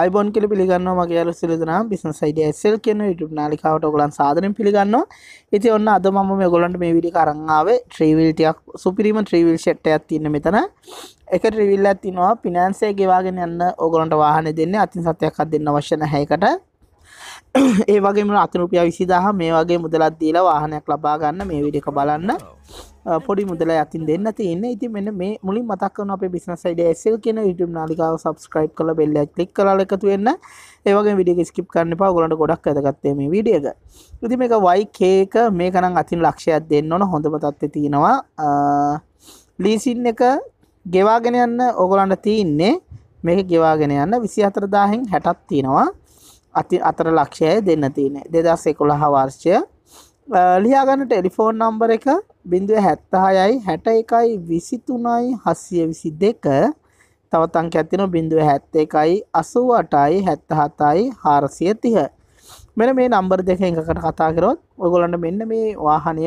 අයිබොන් කල පිළිගන්න මගේ අලු සිලදනම් බිස්න සයිඩ එස්සල් කියන YouTube නාලිකාවට ඔගලන් සාදරෙන් පිළිගන්නවා ඉති ඔන්න අද මම මේ ගොලන්ට මේ විඩි කරංාවේ ට්‍රීවිල්ටයක් සුපිරිම ට්‍රීවිල් ෂට්ටයක් තින්න මෙතන එක ට්‍රීවිල්ලත් තිනවා පිනන්සේ ගෙවාගෙන යන්න ඔගොලන්ට වාහන දෙන්න අතින් සතයක් අත් දෙන්න වශන හැකට ඒ වගේම අතරුපිය විසිදාහ මේ වගේ මුදලත් දීලා වාහනයක් ලබා ගන්න මේ විඩික බලන්න oh. පොඩි මුදල ඇතින් දෙන්න තියන්න ඉති මෙන්න මේ මුලින් මතක්කන අප බිස්නස් යිඩ එසල් කියෙන යුටම් නාලිකාව සබස්ක්‍රයිබ් කළ බෙල්ල ලික් කල එකතු වෙන්න ඒවගේ විඩිය ස්කිප් කරන්න පා ගොලට ගොඩක් ඇදගත්තේ මේ විඩියක ඉති මේක වයිකේක මේ කනම් අතින් ලක්ෂයක් දෙන්න ඕන හොඳම තත්ව තියෙනවා ලීසින් එක ගෙවාගෙන යන්න ඔගොලන්ට තියන්නේ මේක ගෙවාගෙන යන්න විසි අතරදාහෙන් හැටත් තියෙනවා අති අතර ලක්ෂය දෙන්න තියනෙ දෙදස් එකොළහ වර්ෂය ලියාගන්න ටෙලිෆෝන් නම්බර එක බිඳුව හැත්තහයයි හැට එකයි විසිතුනයි හස්සිය විසි දෙක තවතංක ඇතින බිඳුව හැත්ත එකයි අසුවටයි හැත්තහතයි හාරසිය තිහ මෙන මේ නම්බර් දෙක එකකට කතා කරොත් ඔගොලන්ට මෙන්න මේ වාහනය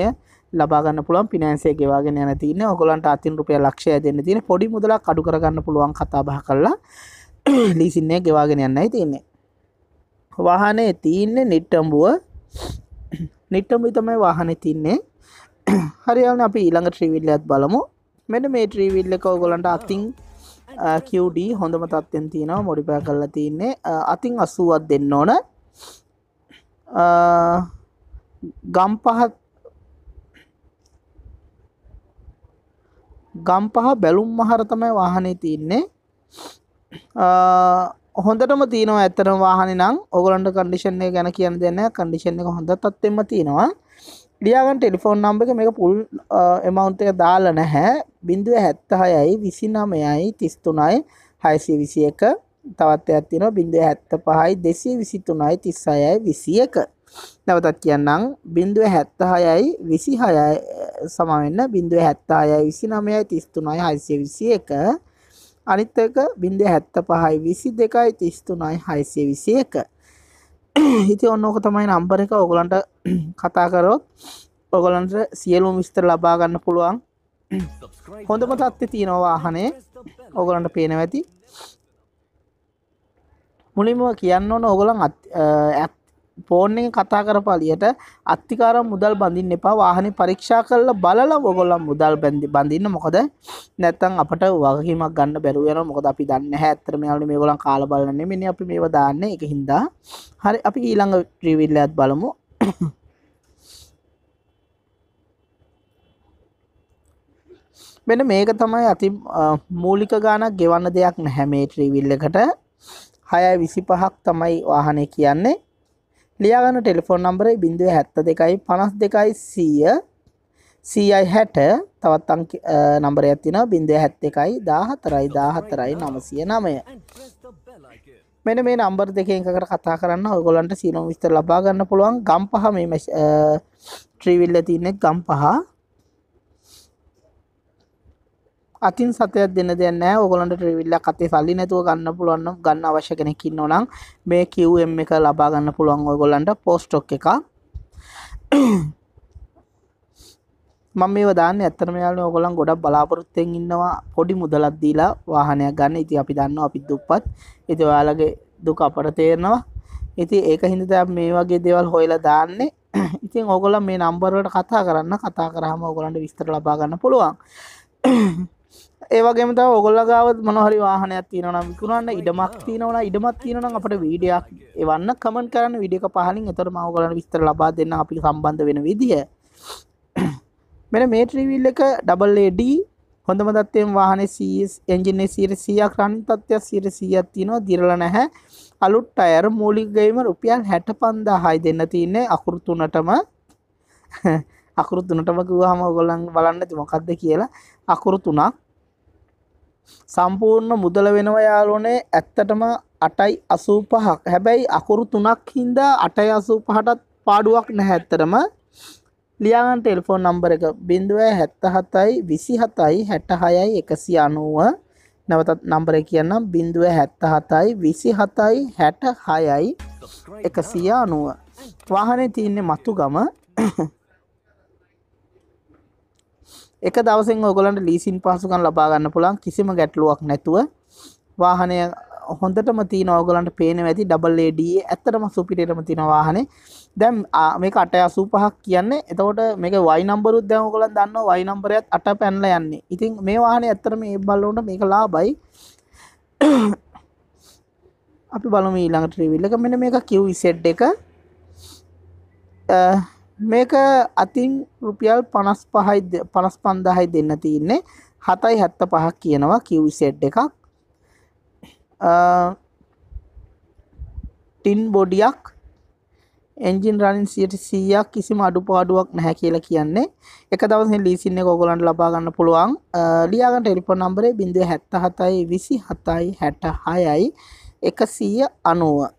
ලබාගන්න පුළුවන් පිනන්සේ ගෙවාගෙන යන තින ඔගොලන්ට අතින් රුපය ලක්ෂය දෙන්න තියෙන පොඩි මුදලක් අඩු කරගන්න පුළුවන් කතා බහ කරලා ලීසින්නේ ගෙවාගෙන යන්නයි තියන්නේ වාහනේ තියන්නේ නිට්ටම්බුව නිට්ටම්බි තමයි වාහනේ තින්නේ හරියන අපි ඊළඟ ත්‍රීවිල්ලයත් බලමු මෙට මේ ත්‍රීවිල්ල එක ඔගොලන්ට අතින් කිවඩ හොඳම තත්වෙන් තියෙනවා මොඩිපය කරලා තියන්නේ අතින් අසුවත් දෙන්න ඕන ගම් පහත් ගම් පහ බැලුම් මහර තමයි වාහනේ තියන්නේ හොඳටම තියෙනවා ඇත්තටම වාහනේ නම් ඕගොල්ලන්ට කන්ඩිෂන් එක ගැන කියන්න දෙයක් නැහැ කන්ඩිෂන් එක හොඳ තත්ත්වෙම තියෙනවා ලියා ගන්න ටෙලිෆෝන් නම්බර් එක මේක ෆුල් amount එක දාලා නැහැ 076යි 29යි 33යි 621 තවත් එකක් තියෙනවා 075යි 223යි 36යි 21 නැවතත් කියන්නම් 076යි 26යි සමාන වෙන්න 076යි 29යි 33යි 621 අනිත් එක 0.75යි 22යි 33යි 621 ඉතින් ඔන්න ඕක තමයි නම්බර එක ඔයගලන්ට කතා කරොත් ඔයගලන්ට සියලුම විස්තර ලබා ගන්න පුළුවන් හොඳම තත්ත්වය තියෙනවා වාහනේ ඔයගලන්ට පේනවා ඇති මුලින්ම කියන්න ඕන ඔයගලන් ෆෝන් එක කතා කරපාලියට අත්තිකාර මුදල් බඳින්න එපා වාහන පරීක්ෂා කරලා බලලා ඔයගොල්ලන් මුදල් බඳින්න මොකද නැත්තම් අපට වගකීමක් ගන්න බැරුව යනවා මොකද අපි දන්නේ නැහැ ඇත්තටම යාළුවනේ මේගොල්ලන් කාලා බලන නෙමෙයි අපි මේව දාන්නේ ඒක හින්දා හරි අපි ඊළඟ රිවිල් එකත් බලමු මෙන්න මේක තමයි අති මූලික ගානක් ගෙවන්න දෙයක් නැහැ මේ රිවිල් එකට 6.25ක් තමයි වාහනේ කියන්නේ ලියාගන්න ටෙලිෆෝන් නම්බරේ බිඳුව හැත්ත දෙකයි පනස් දෙකයි සීය සීයි හැට තවත් අංක නම්බර ඇතින බින්දය හැත් එකයි දාහතරයි දාහතරයි නමසිය නමය මෙන මේ නම්බර් දෙකෙන් එකට කතා කරන්න ඔයගොලන්ට සීනෝ විස්තර ලබා ගන්න පුළුවන් ගම් පහ මේ ත්‍රීවිල්ල තියන්නේ ගම් පහ අතින් සතයක් දෙන්න දෙන්න ඔගොලන්ට ට්‍රවිල්ලක් අතේ සල්ලි නැතුව ගන්න පුළුවන් ගන්න අවශ්‍ය කෙනෙක් ඉන්නවනම් මේ QM එක ලබා ගන්න පුළුවන් ඔයගොල්ලන්ට පෝස්ටොක් එක මම මේ දාන්න ඇත්තටම යාළුවෝ ඔයගොල්ලන් ගොඩක් බලාපොරොත්තුෙන් ඉන්නවා පොඩි මුදලක් දීලා වාහනයක් ගන්න. ඉතින් අපි දන්නවා අපි දුප්පත්. ඉතින් ඔයාලගේ දුක අපට තේරෙනවා. ඉතින් ඒක හින්දා මේ වගේ දේවල් හොයලා දාන්නේ. ඉතින් ඕගොල්ලෝ මේ නම්බර් වලට කතා කරන්න කතා කරාම ඕගොල්ලන්ට විස්තර ලබා ගන්න පුළුවන්. ඒවගේම තව ඔගොල්ලගාවත් මොනහරි වාහනයක් තියෙනනම් විකුණන්න ඉඩමක් තියෙනවන ඉඩමත් තියෙනනම් අපට වීඩයක් එවන්න කමන් කරන්න විඩියක පහලින් එතර මවගලන විස්තර ලබා දෙන්න අපි සම්බන්ධ වෙන විදිහ මෙන මේට්‍රීවිල් එක ඩබල්ඩ හොඳම දත්තයෙන් වාහන සීස් එන්ජිනේ සීර සියයක් රන් තත්ත්වයක් සිර සීයක් තියෙනවා දිරල නැහැ අලුත් අයර මූලිගේම රුපියන් හැට පන්දා හයි දෙන්න තියන්නේ අකුරුතුනටම අකුරුතුනටම කිවහම ගොලන් බලන්න තිමොකක්ද කියලා අකුරු තුනක් සම්පූර්ණ මුදල වෙනවා යාලෝනේ ඇත්තටම අටයි අසූ පහක් හැබැයි අකුරු තුනක් හින්දා අටයි අසූ පහටත් පාඩුවක් නැහැත්තටම ලියාගන් ටෙල්ෆෝන් නම්බර එක බිඳුව හැත්ත හතයි විසි හතයි හැට හයයි එකසි අනුව නැවතත් නම්බර කියන්නම් බිඳුව හැත්ත හතයි විසි හතයි හැට හයයි එකසිය අනුව වාහනේ තියන්නේ මතු ගම එක දවසෙන් ඔගලන්ට ලීසින් පහසුකන් ලබාගන්න පුළන් කිසිම ගැටලුවක් නැතුව වාහනය හොඳටම තිී නෝගලන්ට පේන ඇති ඩබල්ලඩ ඇත්තටම සුපිටටම තින වාහනේ දැම් මේ අටය අසූපහක් කියන්නේ එතකොට මේක වයිනම්බරුත් දැමකොලන් දන්න වයිනම්බරයත් අට පැන්ල යන්නේ ඉතින් මේ වාහනේ ඇත්තරම ඒ බල්ලොට මේක ලාබයි අපි බලම ඊළඟට ්‍රවිල්ල එක මෙන මේ එක කිව් සෙඩ් එක මේක අතින් රුපියල් පනස් පහයි පනස් පන්දාහයි දෙන්න තියන්නේ හතයි හැත්ත පහක් කියනවා කිව්සෙට් එකක් ටින් බොඩියක් එන්ජින් රනින් සියට සීයක් කිසිම අඩු පාඩුවක් නැහැ කියලා කියන්නේ එක දවස ලීසින්න ගොගලන්ට ලබාගන්න පුළුවන් ලියාගන් ටෙලිපො නම්බරේ බිඳ හැත්ත හතයි විසි හතයි හැට හයයි එක සීය අනුව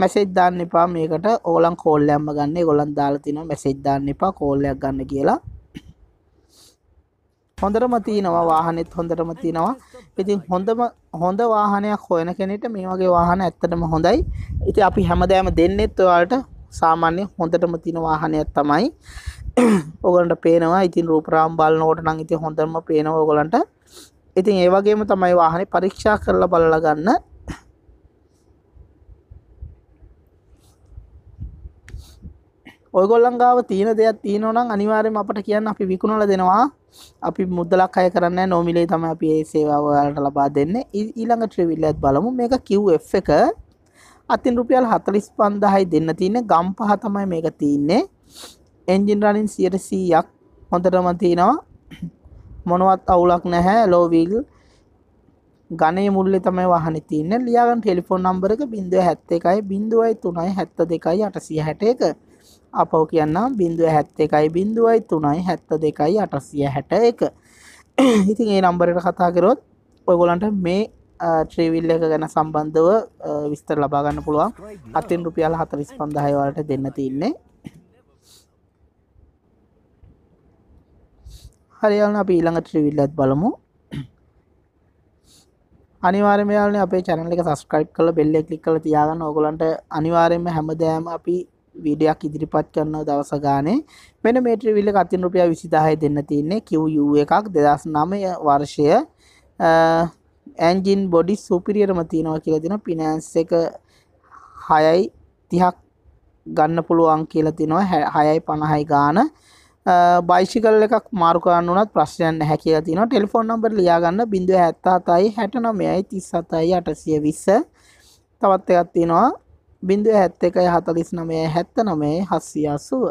මැසේජ් දාන්න එපා මේකට ඕලන් කෝල්ලයම්ම ගන්න ගොලන් දාලා තිනවා මැසේජ් දාන්න එපා කෝල්ලයක් ගන්න කියලා හොඳටම තියෙනවා වාහනෙත් හොඳටම තියෙනවා ඉතින් හොඳම හොඳ වාහනයක් හොයන කෙනෙට මේ වගේ වාහන ඇත්තටම හොඳයි ඉති අපි හැමදෑම දෙන්නෙත් ඔයාලට සාමාන්‍ය හොඳටම තියෙන වාහනයක් තමයි ඔගලන්ට පේනවා ඉතින් රූපරාම් බලනකොට නම් ඉතින් හොඳම පේනවා ඔයගලන්ට ඉතින් ඒ වගේම තමයි වාහනේ පරීක්ෂා කරලා බලලා ගන්න ඔයගොල්ලංගාව තියෙන දෙයක් තියෙනවනම් අනිවාර්යයෙන් අපට කියන්න අපි විකුණලා දෙනවා අපි මුදලක් අය කරන්න නෝමිලේ තමයි අපි ඒ සේවාව ඔයාලට ලබා දෙන්නේ ඊළඟ ට්‍රිවිල්ලත් බලමු මේක QF එක අතින් රුපියල් 45000යි දෙන්න තියෙන්නේ ගම්පහ තමයි මේක තියෙන්නේ එන්ජින් රනින් 100ක් හොඳටම තියෙනවා මොනවත් අවුලක් නැහැ ලෝ වීල් ගණේ මුල්ලේ තමයි වාහනේ තියෙන්නේ ලියාගන්න ටෙලිෆෝන් නම්බර එක 071 0 3 72 861 අපව කියන්නම් බින්දුව හැත්ත එකයි බින්දුවයි තුනයි හැත්ත දෙකයි අටසිය හැට එක ඉතින් ඒ නම්බරට කතා කරොත් ඔයගොලන්ට මේ ට්‍රීවිල් එක ගැන සම්බන්ධව විස්තර ලබාගන්න පුළුවන් අතින් රුපියල් හතරිස් පන්දහයවලට දෙන්න තින්නේ හරියාලන අපි ඊළඟ ට්‍රීවිල්ලත් බලමු අනිවාර්යයෙන්ම යාළුවනේ අපේ channel එක subscribe කරලා bell එක click කරලා තියාගන්න ඕගොල්ලන්ට අනිවාර්යයෙන්ම හැමදාම අපි වීඩයක් ඉදිරිපත් කරන දවස ගානේ මෙන මේට්‍රවිල්ල කතින් රුපිය විසිදාහය දෙන්න තින්නේ කිව්යූ එකක් දෙදස් නමය වර්ෂය ඇන්ජින් බොඩි සුපිරියරම තියෙනවා කියලා දෙන පිනෑන්ස් එක හයයි තිහක් ගන්න පුළුවන් කියලා තිනවා හයයි පණහයි ගාන බයිසිකල් එකක් මාර්කන්න වනත් ප්‍රශ්යන් හැකිල තින ටෙලිෆෝන් නම්බර් ලියාගන්න බිඳුව ඇත්තාතයි හැට නමයයි තිස් සතයි අටසිය විස්ස තවත් එකත්තිනවා බිඳුව හැත්ත එකයි හතලිස් නමය හැත්ත නමේ හස්සියාසුව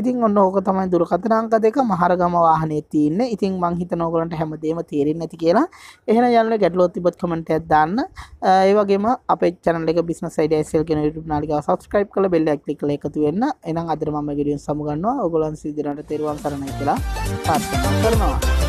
ඉතින් ඔන්න ඕක තමයි දුරකතනාංක දෙක මහරගම වාහනේ තියන්නේ ඉතින් මං හිතන ඕගලන්ට හැමදේම තේරෙන්නේ නැති කියලා එහෙනම් යන්න ගැටලුවක් තිබ්බොත් කමෙන්ට් එකක් දාන්න ඒ වගේම අපේ channel එක business idea SL කියන YouTube නාලිකාව subscribe කරලා bell එක click කරලා එකතු වෙන්න එහෙනම් අදට මම මේ වීඩියෝ සමු ගන්නවා ඕගලන් සිදිරන්ට තේරුවන් කරණයි කියලා ප්‍රාර්ථනා කරනවා